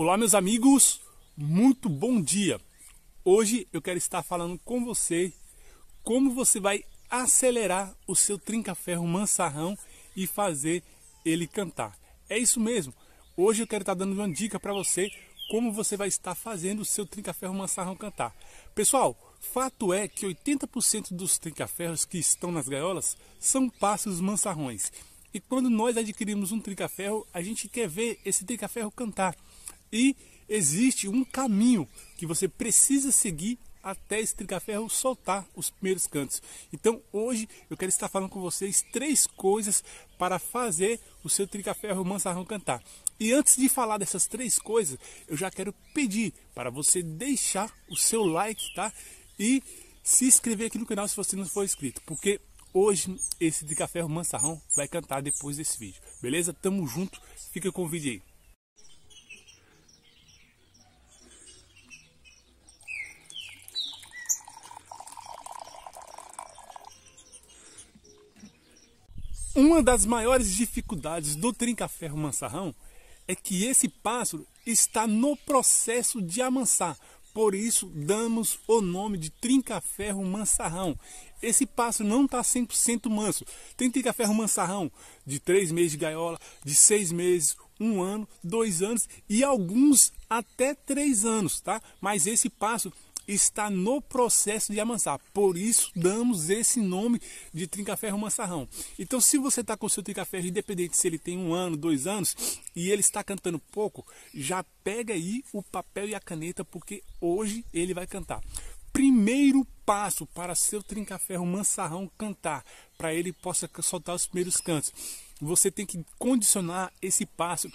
Olá, meus amigos, muito bom dia! Hoje eu quero estar falando com você como você vai acelerar o seu trinca-ferro mansarrão e fazer ele cantar. É isso mesmo! Hoje eu quero estar dando uma dica para você como você vai estar fazendo o seu trinca-ferro mansarrão cantar. Pessoal, fato é que 80% dos trinca-ferros que estão nas gaiolas são pássaros mansarrões. E quando nós adquirimos um trinca-ferro, a gente quer ver esse trinca-ferro cantar. E existe um caminho que você precisa seguir até Estrigaferro soltar os primeiros cantos. Então hoje eu quero estar falando com vocês três coisas para fazer o seu Tricaferro Mansarrão cantar. E antes de falar dessas três coisas, eu já quero pedir para você deixar o seu like, tá? E se inscrever aqui no canal se você não for inscrito, porque hoje esse Tricaferro Mansarrão vai cantar depois desse vídeo. Beleza? Tamo junto. Fica com o vídeo aí. Uma das maiores dificuldades do trinca-ferro mansarrão é que esse pássaro está no processo de amansar. Por isso damos o nome de trinca-ferro mansarrão. Esse pássaro não está 100% manso. Tem trinca-ferro mansarrão de 3 meses de gaiola, de 6 meses, 1 um ano, 2 anos e alguns até 3 anos, tá? Mas esse pássaro está no processo de amansar. Por isso damos esse nome de trinca-ferro mansarrão. Então, se você está com seu trinca-ferro, independente se ele tem um ano, dois anos, e ele está cantando pouco, já pega aí o papel e a caneta, porque hoje ele vai cantar. Primeiro passo para seu trinca-ferro mansarrão cantar, para ele possa soltar os primeiros cantos. Você tem que condicionar esse passo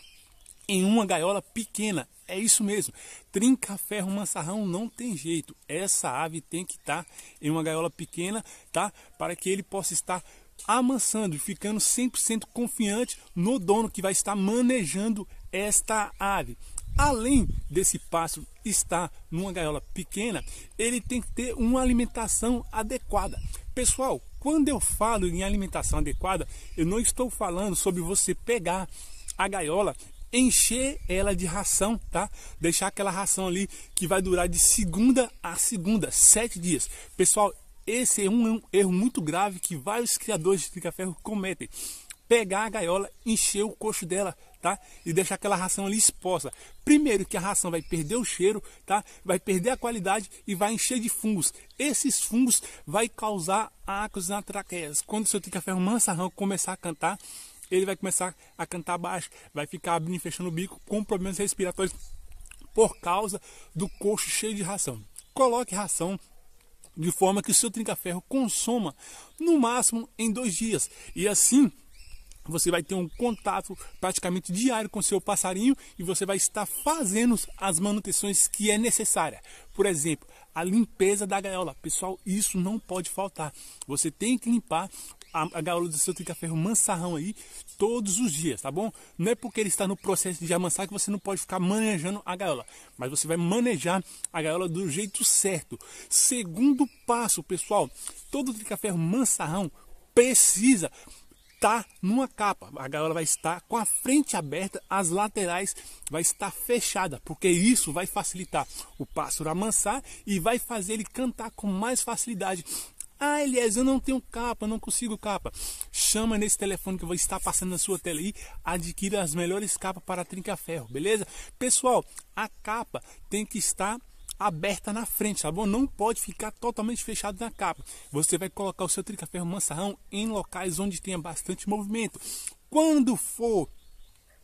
em uma gaiola pequena. É isso mesmo. Trinca-ferro mansarrão não tem jeito. Essa ave tem que estar tá em uma gaiola pequena, tá? Para que ele possa estar amansando, e ficando 100% confiante no dono que vai estar manejando esta ave. Além desse pássaro estar numa gaiola pequena, ele tem que ter uma alimentação adequada. Pessoal, quando eu falo em alimentação adequada, eu não estou falando sobre você pegar a gaiola encher ela de ração, tá? Deixar aquela ração ali que vai durar de segunda a segunda, sete dias. Pessoal, esse é um, é erro muito grave que vários criadores de pica-ferro cometem. Pegar a gaiola, encher o coxo dela, tá? E deixar aquela ração ali exposta. Primeiro que a ração vai perder o cheiro, tá? Vai perder a qualidade e vai encher de fungos. Esses fungos vai causar acros na traqueia. Quando o seu pica-ferro mansarrão começar a cantar, ele vai começar a cantar baixo, vai ficar abrindo e fechando o bico com problemas respiratórios por causa do coxo cheio de ração. Coloque ração de forma que o seu trinca-ferro consoma no máximo em dois dias e assim você vai ter um contato praticamente diário com seu passarinho e você vai estar fazendo as manutenções que é necessária. Por exemplo, a limpeza da gaiola. Pessoal, isso não pode faltar. Você tem que limpar a, a gaiola do seu tricaferro mansarrão aí todos os dias, tá bom? Não é porque ele está no processo de amansar que você não pode ficar manejando a gaiola, mas você vai manejar a gaiola do jeito certo. Segundo passo, pessoal, todo tricaferro mansarrão precisa estar tá numa capa. A gaiola vai estar com a frente aberta, as laterais vai estar fechada, porque isso vai facilitar o pássaro amansar e vai fazer ele cantar com mais facilidade. Ah, Elias, eu não tenho capa, não consigo capa. Chama nesse telefone que eu vou estar passando na sua tela aí. Adquira as melhores capas para trinca-ferro, beleza? Pessoal, a capa tem que estar aberta na frente, tá bom? Não pode ficar totalmente fechado na capa. Você vai colocar o seu trinca-ferro mansarrão em locais onde tenha bastante movimento. Quando for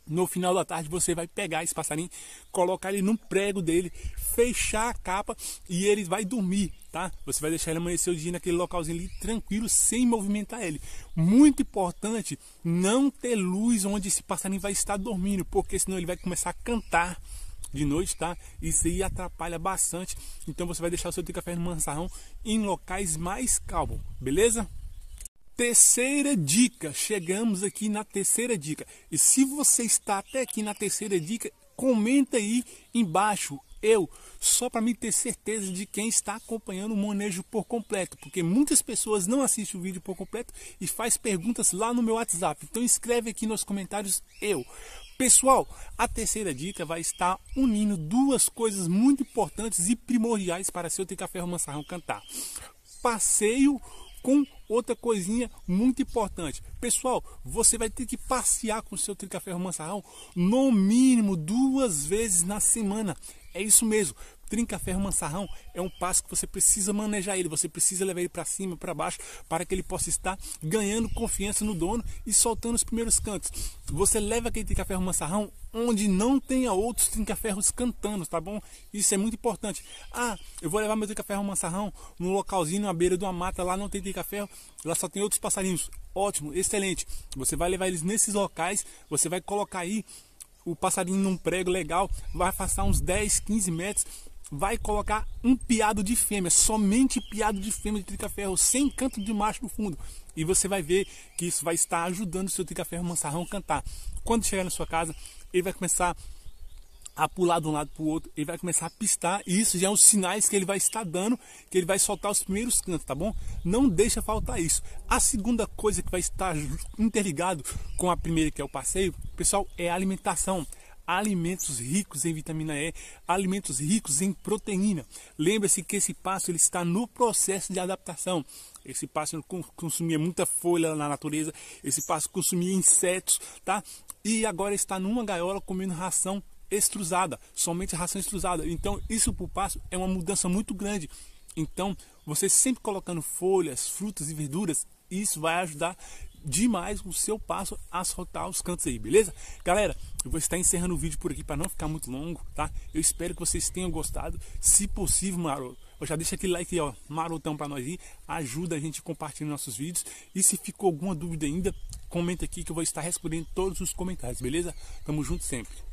no final da tarde você vai pegar esse passarinho, colocar ele num prego dele, fechar a capa e ele vai dormir tá? Você vai deixar ele amanhecer o dia naquele localzinho ali tranquilo, sem movimentar ele. Muito importante não ter luz onde esse passarinho vai estar dormindo, porque senão ele vai começar a cantar de noite, tá? Isso aí atrapalha bastante. Então você vai deixar o seu café no mansarrão em locais mais calmos, beleza? Terceira dica, chegamos aqui na terceira dica. E se você está até aqui na terceira dica, comenta aí embaixo eu, só para me ter certeza de quem está acompanhando o manejo por completo, porque muitas pessoas não assistem o vídeo por completo e faz perguntas lá no meu WhatsApp. Então escreve aqui nos comentários eu. Pessoal, a terceira dica vai estar unindo duas coisas muito importantes e primordiais para seu Ferro Mansarrão cantar. Passeio com outra coisinha muito importante. Pessoal, você vai ter que passear com o seu Tricaferro Mansarrão no mínimo duas vezes na semana. É isso mesmo. Trinca-ferro mansarrão é um passo que você precisa manejar ele, você precisa levar ele para cima, para baixo, para que ele possa estar ganhando confiança no dono e soltando os primeiros cantos. Você leva aquele trinca-ferro mansarrão onde não tenha outros trinca-ferros cantando, tá bom? Isso é muito importante. Ah, eu vou levar meu trinca-ferro mansarrão no localzinho na beira de uma mata, lá não tem trinca-ferro, lá só tem outros passarinhos. Ótimo, excelente. Você vai levar eles nesses locais, você vai colocar aí o passarinho num prego legal, vai afastar uns 10, 15 metros, vai colocar um piado de fêmea, somente piado de fêmea de trica ferro sem canto de macho no fundo. E você vai ver que isso vai estar ajudando o seu ferro mansarrão a cantar. Quando chegar na sua casa, ele vai começar a pular de um lado para o outro, ele vai começar a pistar, e isso já é os sinais que ele vai estar dando, que ele vai soltar os primeiros cantos, tá bom? Não deixa faltar isso. A segunda coisa que vai estar interligado com a primeira, que é o passeio, pessoal, é alimentação. Alimentos ricos em vitamina E, alimentos ricos em proteína. Lembre-se que esse passo ele está no processo de adaptação. Esse passo consumia muita folha na natureza, esse passo consumia insetos, tá? E agora está numa gaiola comendo ração extrusada, somente ração extrusada. Então, isso para o passo é uma mudança muito grande. Então, você sempre colocando folhas, frutas e verduras, isso vai ajudar demais o seu passo a soltar os cantos aí, beleza? Galera, eu vou estar encerrando o vídeo por aqui para não ficar muito longo, tá? Eu espero que vocês tenham gostado. Se possível, maroto, já deixa aquele like aí, ó, marotão para nós aí. Ajuda a gente compartilhando nossos vídeos. E se ficou alguma dúvida ainda, comenta aqui que eu vou estar respondendo todos os comentários, beleza? Tamo junto sempre.